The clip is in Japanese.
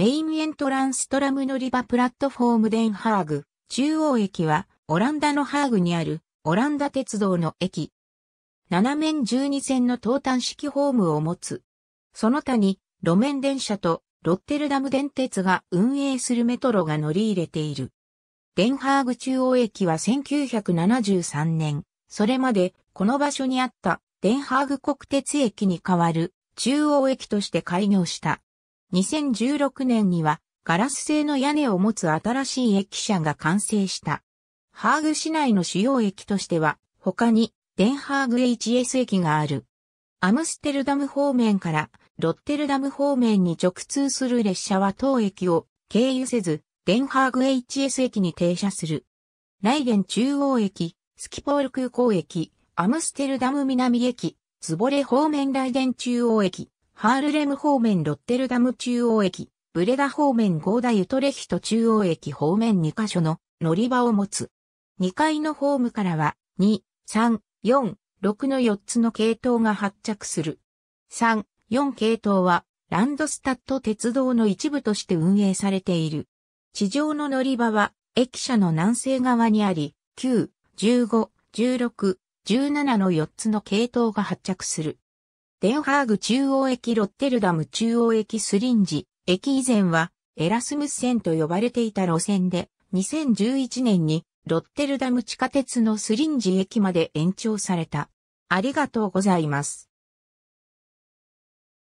メインエントランストラム乗り場プラットフォームデンハーグ、中央駅は、オランダのハーグにある、オランダ鉄道の駅。斜面12線の東端式ホームを持つ。その他に、路面電車と、ロッテルダム電鉄が運営するメトロが乗り入れている。デンハーグ中央駅は1973年、それまでこの場所にあったデンハーグ国鉄駅に代わる中央駅として開業した。2016年にはガラス製の屋根を持つ新しい駅舎が完成した。ハーグ市内の主要駅としては他にデンハーグ HS 駅がある。アムステルダム方面からロッテルダム方面に直通する列車は当駅を経由せず、デンハーグ HS 駅に停車する。ライデン中央駅、スキポール空港駅、アムステルダム南駅、ズボレ方面ライデン中央駅、ハールレム方面ロッテルダム中央駅、ブレダ方面ゴーダユトレヒト中央駅方面2カ所の乗り場を持つ。2階のホームからは、2、3、4、6の4つの系統が発着する。3、4系統は、ランドスタッド鉄道の一部として運営されている。地上の乗り場は、駅舎の南西側にあり、9、15、16、17の4つの系統が発着する。デンハーグ中央駅ロッテルダム中央駅スリンジ駅以前はエラスムス線と呼ばれていた路線で2011年にロッテルダム地下鉄のスリンジ駅まで延長された。ありがとうございます。